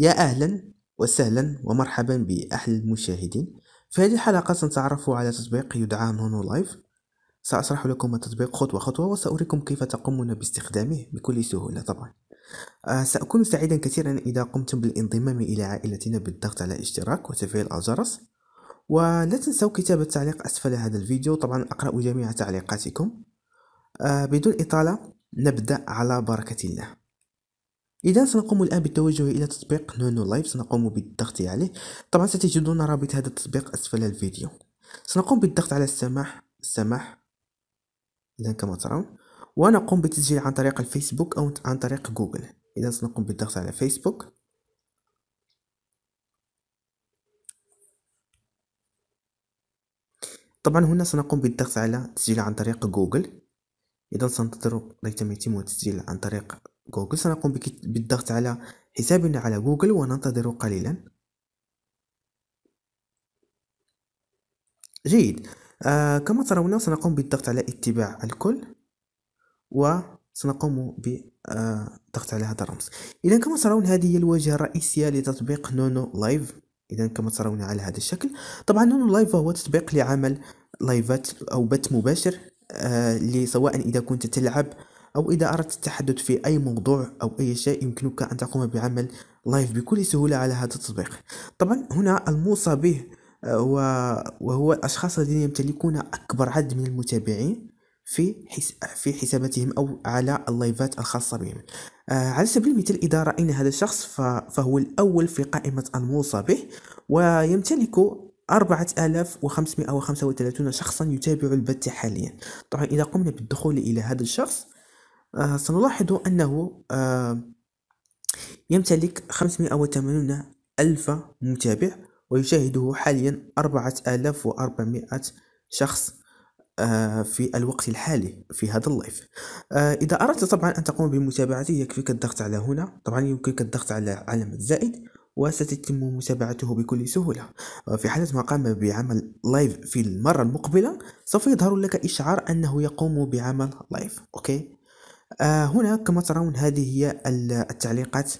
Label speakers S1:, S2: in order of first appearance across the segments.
S1: يا أهلا وسهلا ومرحبا بأحلى المشاهدين في هذه الحلقة سنتعرف على تطبيق يدعى نونو لايف سأشرح لكم التطبيق خطوة خطوة وسأريكم كيف تقومون باستخدامه بكل سهولة طبعا آه، سأكون سعيدا كثيرا إذا قمتم بالانضمام إلى عائلتنا بالضغط على اشتراك وتفعيل الجرس ولا تنسوا كتابة تعليق أسفل هذا الفيديو طبعا أقرأ جميع تعليقاتكم آه، بدون إطالة نبدأ على بركة الله اذا سنقوم الان بالتوجه الى تطبيق نونو لايف سنقوم بالضغط عليه طبعا ستجدون رابط هذا التطبيق اسفل الفيديو سنقوم بالضغط على السماح السماح اذا كما ترون ونقوم بالتسجيل عن طريق الفيسبوك او عن طريق جوجل اذا سنقوم بالضغط على فيسبوك طبعا هنا سنقوم بالضغط على تسجيل عن طريق جوجل اذا سننتظر ريثما يتم التسجيل عن طريق جوجل سنقوم بالضغط على حسابنا على جوجل وننتظر قليلا جيد آه كما ترون سنقوم بالضغط على اتباع الكل وسنقوم بالضغط آه، على هذا الرمز اذا كما ترون هذه هي الواجهه الرئيسيه لتطبيق نونو لايف اذا كما ترون على هذا الشكل طبعا نونو لايف هو تطبيق لعمل لايفات او بث مباشر آه اذا كنت تلعب أو إذا أردت التحدث في أي موضوع أو أي شيء يمكنك أن تقوم بعمل لايف بكل سهولة على هذا التطبيق طبعا هنا الموصى به آه، وهو الأشخاص الذين يمتلكون أكبر عدد من المتابعين في في حساباتهم أو على اللايفات الخاصة بهم آه، على سبيل المثال إذا رأينا هذا الشخص فهو الأول في قائمة الموصى به ويمتلك 4535 شخصا يتابع البث حاليا طبعا إذا قمنا بالدخول إلى هذا الشخص آه، سنلاحظ أنه آه، يمتلك 580 ألف متابع ويشاهده حاليا 4400 شخص آه، في الوقت الحالي في هذا اللايف إذا أردت طبعا أن تقوم بمتابعته يكفيك الضغط على هنا طبعا يمكنك الضغط على علامة الزائد وستتم متابعته بكل سهولة في حالة ما قام بعمل لايف في المرة المقبلة سوف يظهر لك إشعار أنه يقوم بعمل لايف أوكي آه، هنا كما ترون هذه هي التعليقات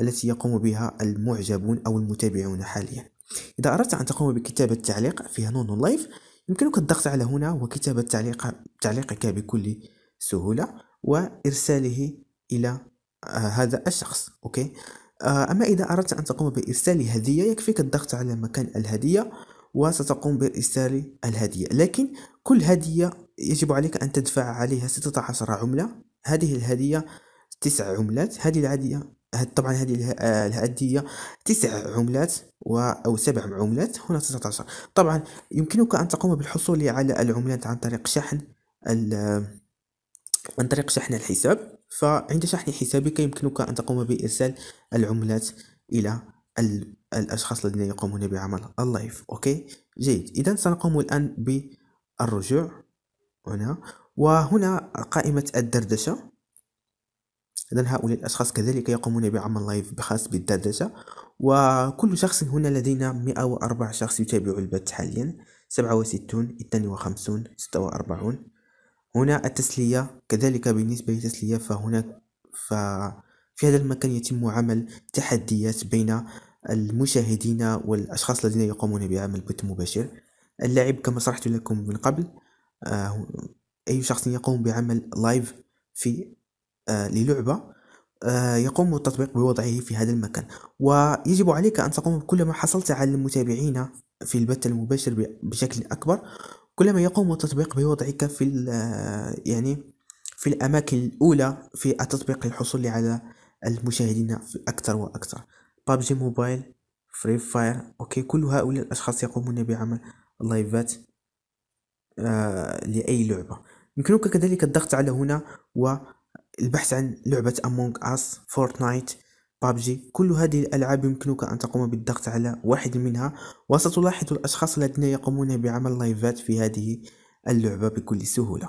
S1: التي يقوم بها المعجبون أو المتابعون حاليا إذا أردت أن تقوم بكتابة تعليق في هانون لايف يمكنك الضغط على هنا وكتابة تعليق تعليقك بكل سهولة وإرساله إلى آه، هذا الشخص أوكي آه، أما إذا أردت أن تقوم بإرسال هدية يكفيك الضغط على مكان الهدية وستقوم بإرسال الهدية لكن كل هدية يجب عليك أن تدفع عليها 16 عملة هذه الهدية تسع عملات هذه العادية طبعا هذه آه، الهدية تسع عملات و أو سبع عملات هنا 19 طبعا يمكنك أن تقوم بالحصول على العملات عن طريق شحن آه، عن طريق شحن الحساب فعند شحن حسابك يمكنك أن تقوم بإرسال العملات إلى الأشخاص الذين يقومون بعمل اللايف أوكي جيد إذا سنقوم الآن بالرجوع هنا وهنا قائمة الدردشة إذن هؤلاء الأشخاص كذلك يقومون بعمل لايف خاص بالدردشة وكل شخص هنا لدينا 104 شخص يتابع البث حاليا 67 52 46 هنا التسلية كذلك بالنسبة للتسلية فهناك ف في هذا المكان يتم عمل تحديات بين المشاهدين والأشخاص الذين يقومون بعمل بث مباشر اللعب كما شرحت لكم من قبل آه أي شخص يقوم بعمل لايف في آه للعبة آه يقوم التطبيق بوضعه في هذا المكان ويجب عليك أن تقوم بكل ما حصلت على المتابعين في البث المباشر بشكل أكبر كلما يقوم التطبيق بوضعك في آه، يعني في الأماكن الأولى في التطبيق للحصول على المشاهدين في أكثر وأكثر بابجي موبايل فري فاير أوكي كل هؤلاء الأشخاص يقومون بعمل لايفات آه لأي لعبة يمكنك كذلك الضغط على هنا والبحث عن لعبة أمونج أس فورتنايت بابجي كل هذه الألعاب يمكنك أن تقوم بالضغط على واحد منها وستلاحظ الأشخاص الذين يقومون بعمل لايفات في هذه اللعبة بكل سهولة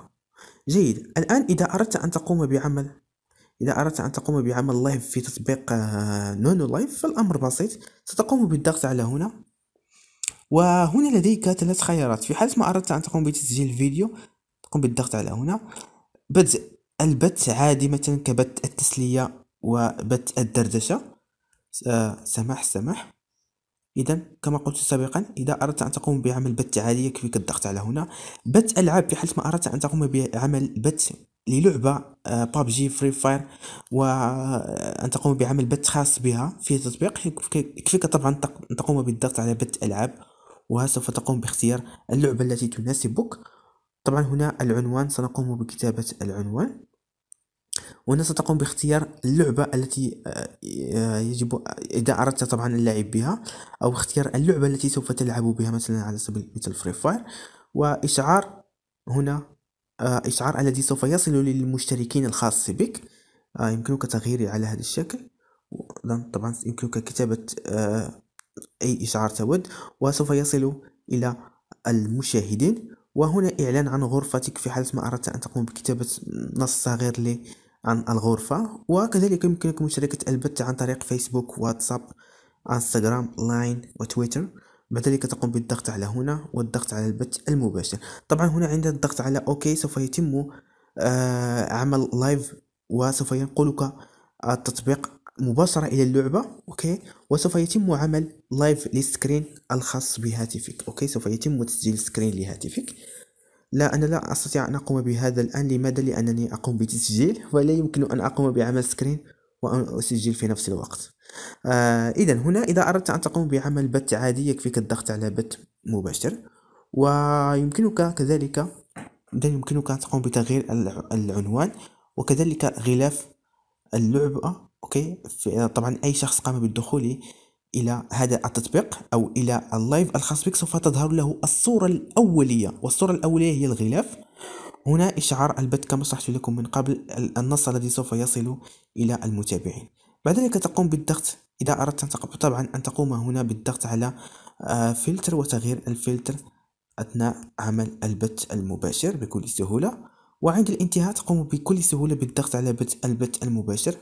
S1: جيد الآن إذا أردت أن تقوم بعمل إذا أردت أن تقوم بعمل لايف في تطبيق آه، نونو لايف فالأمر بسيط ستقوم بالضغط على هنا وهنا لديك ثلاث خيارات في حالة ما أردت أن تقوم بتسجيل فيديو تقوم بالضغط على هنا بدء البث عادي مثلا كبث التسلية وبت الدردشة آه، سماح سمح إذا كما قلت سابقا إذا أردت أن تقوم بعمل بت عادي يكفيك الضغط على هنا بت ألعاب في حال ما أردت أن تقوم بعمل بت للعبة بابجي فري فاير وأن تقوم بعمل بت خاص بها في تطبيق يكفيك طبعا أن تقوم بالضغط على بت ألعاب وسوف تقوم باختيار اللعبة التي تناسبك طبعا هنا العنوان سنقوم بكتابة العنوان وهنا ستقوم باختيار اللعبة التي آه، يجب إذا أردت طبعا اللعب بها أو اختيار اللعبة التي سوف تلعب بها مثلا على سبيل المثال فري فاير وإشعار هنا آه، إشعار الذي سوف يصل للمشتركين الخاص بك آه، يمكنك تغييره على هذا الشكل طبعا يمكنك كتابة أي إشعار تود وسوف يصل إلى المشاهدين وهنا إعلان عن غرفتك في حالة ما أردت أن تقوم بكتابة نص صغير لي عن الغرفة وكذلك يمكنك مشاركة البت عن طريق فيسبوك واتساب انستغرام لاين وتويتر بعد ذلك تقوم بالضغط على هنا والضغط على البت المباشر طبعا هنا عند الضغط على اوكي سوف يتم آه، عمل لايف وسوف ينقلك التطبيق مباشرة إلى اللعبة أوكي وسوف يتم عمل لايف للسكرين الخاص بهاتفك أوكي سوف يتم تسجيل سكرين لهاتفك لا أنا لا أستطيع أن أقوم بهذا الآن لماذا لأنني أقوم بتسجيل ولا يمكن أن أقوم بعمل سكرين وأن أسجل في نفس الوقت آه إذا هنا إذا أردت أن تقوم بعمل بت عادي يكفيك الضغط على بت مباشر ويمكنك كذلك إذا يمكنك أن تقوم بتغيير العنوان وكذلك غلاف اللعبة اوكي طبعا اي شخص قام بالدخول الى هذا التطبيق او الى اللايف الخاص بك سوف تظهر له الصورة الاولية والصورة الاولية هي الغلاف هنا اشعار البث كما شرحت لكم من قبل النص الذي سوف يصل الى المتابعين بعد ذلك تقوم بالضغط اذا اردت ان تقوم طبعا ان تقوم هنا بالضغط على آه، فلتر وتغيير الفلتر اثناء عمل البث المباشر بكل سهولة وعند الانتهاء تقوم بكل سهولة بالضغط على بث البث المباشر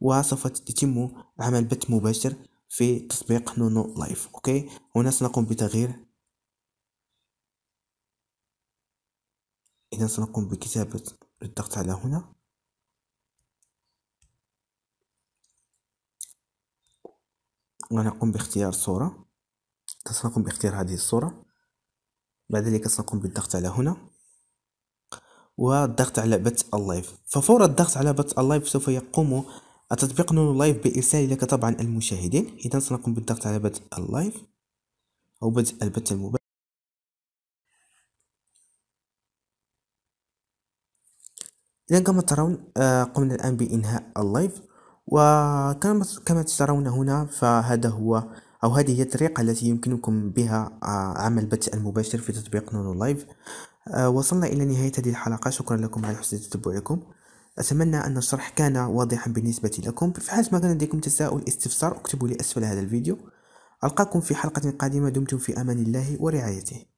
S1: وسوف يتم عمل بث مباشر في تطبيق نونو لايف اوكي هنا سنقوم بتغيير اذا سنقوم بكتابة الضغط على هنا ونقوم باختيار صورة سنقوم باختيار هذه الصورة بعد ذلك سنقوم بالضغط على هنا والضغط على بث اللايف ففور الضغط على بث اللايف سوف يقوم التطبيق نور لايف بإرسال لك طبعا المشاهدين إذا سنقوم بالضغط على بدء اللايف أو بدء البث المباشر إذا كما ترون آه، قمنا الآن بإنهاء اللايف وكما كما ترون هنا فهذا هو أو هذه هي الطريقة التي يمكنكم بها آه، عمل البث المباشر في تطبيق نونو لايف آه، وصلنا إلى نهاية هذه الحلقة شكرا لكم على حسن تتبعكم أتمنى أن الشرح كان واضحا بالنسبة لكم في حال ما كان لديكم تساؤل استفسار اكتبوا لي أسفل هذا الفيديو ألقاكم في حلقة قادمة دمتم في أمان الله ورعايته